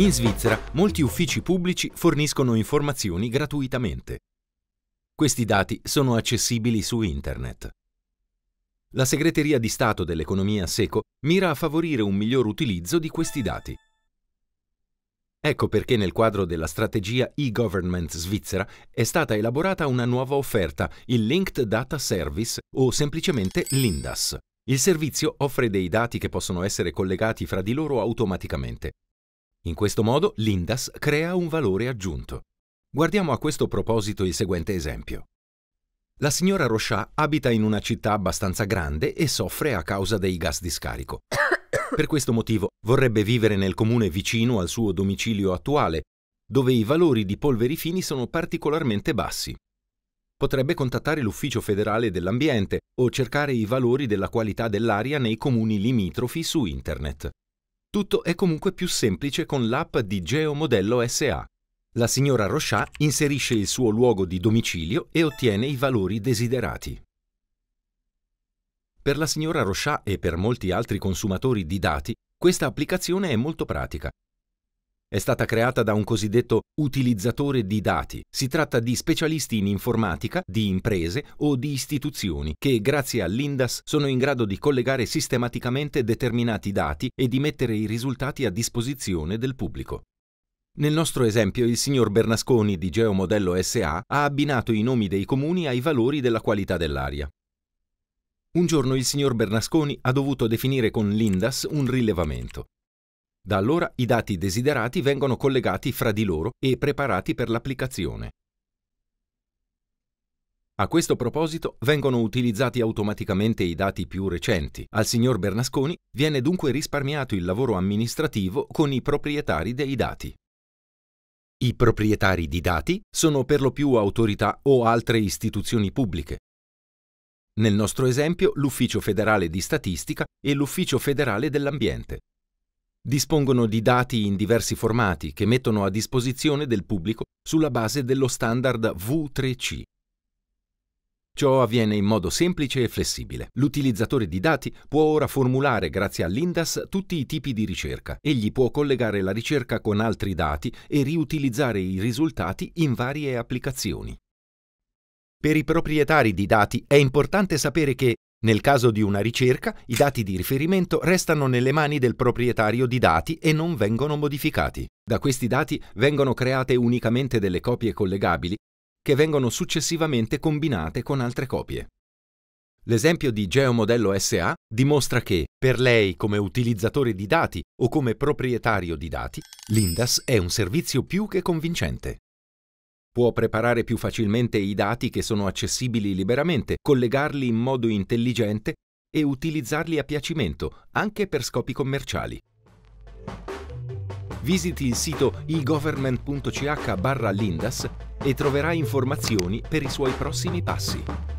In Svizzera molti uffici pubblici forniscono informazioni gratuitamente. Questi dati sono accessibili su Internet. La Segreteria di Stato dell'Economia Seco mira a favorire un miglior utilizzo di questi dati. Ecco perché nel quadro della strategia e-government svizzera è stata elaborata una nuova offerta, il Linked Data Service o semplicemente l'INDAS. Il servizio offre dei dati che possono essere collegati fra di loro automaticamente, in questo modo l'Indas crea un valore aggiunto. Guardiamo a questo proposito il seguente esempio. La signora Rochat abita in una città abbastanza grande e soffre a causa dei gas di scarico. Per questo motivo vorrebbe vivere nel comune vicino al suo domicilio attuale, dove i valori di polveri fini sono particolarmente bassi. Potrebbe contattare l'Ufficio federale dell'ambiente o cercare i valori della qualità dell'aria nei comuni limitrofi su Internet. Tutto è comunque più semplice con l'app di Geomodello SA. La signora Rochat inserisce il suo luogo di domicilio e ottiene i valori desiderati. Per la signora Rochat e per molti altri consumatori di dati, questa applicazione è molto pratica è stata creata da un cosiddetto utilizzatore di dati. Si tratta di specialisti in informatica, di imprese o di istituzioni che, grazie all'Indas, sono in grado di collegare sistematicamente determinati dati e di mettere i risultati a disposizione del pubblico. Nel nostro esempio il signor Bernasconi di Geomodello SA ha abbinato i nomi dei comuni ai valori della qualità dell'aria. Un giorno il signor Bernasconi ha dovuto definire con l'Indas un rilevamento. Da allora i dati desiderati vengono collegati fra di loro e preparati per l'applicazione. A questo proposito vengono utilizzati automaticamente i dati più recenti. Al signor Bernasconi viene dunque risparmiato il lavoro amministrativo con i proprietari dei dati. I proprietari di dati sono per lo più autorità o altre istituzioni pubbliche. Nel nostro esempio l'Ufficio federale di statistica e l'Ufficio federale dell'ambiente. Dispongono di dati in diversi formati che mettono a disposizione del pubblico sulla base dello standard V3C. Ciò avviene in modo semplice e flessibile. L'utilizzatore di dati può ora formulare, grazie all'Indas, tutti i tipi di ricerca. Egli può collegare la ricerca con altri dati e riutilizzare i risultati in varie applicazioni. Per i proprietari di dati è importante sapere che nel caso di una ricerca, i dati di riferimento restano nelle mani del proprietario di dati e non vengono modificati. Da questi dati vengono create unicamente delle copie collegabili che vengono successivamente combinate con altre copie. L'esempio di Geomodello SA dimostra che, per lei come utilizzatore di dati o come proprietario di dati, l'Indas è un servizio più che convincente. Può preparare più facilmente i dati che sono accessibili liberamente, collegarli in modo intelligente e utilizzarli a piacimento, anche per scopi commerciali. Visiti il sito egovernment.ch barra Lindas e troverai informazioni per i suoi prossimi passi.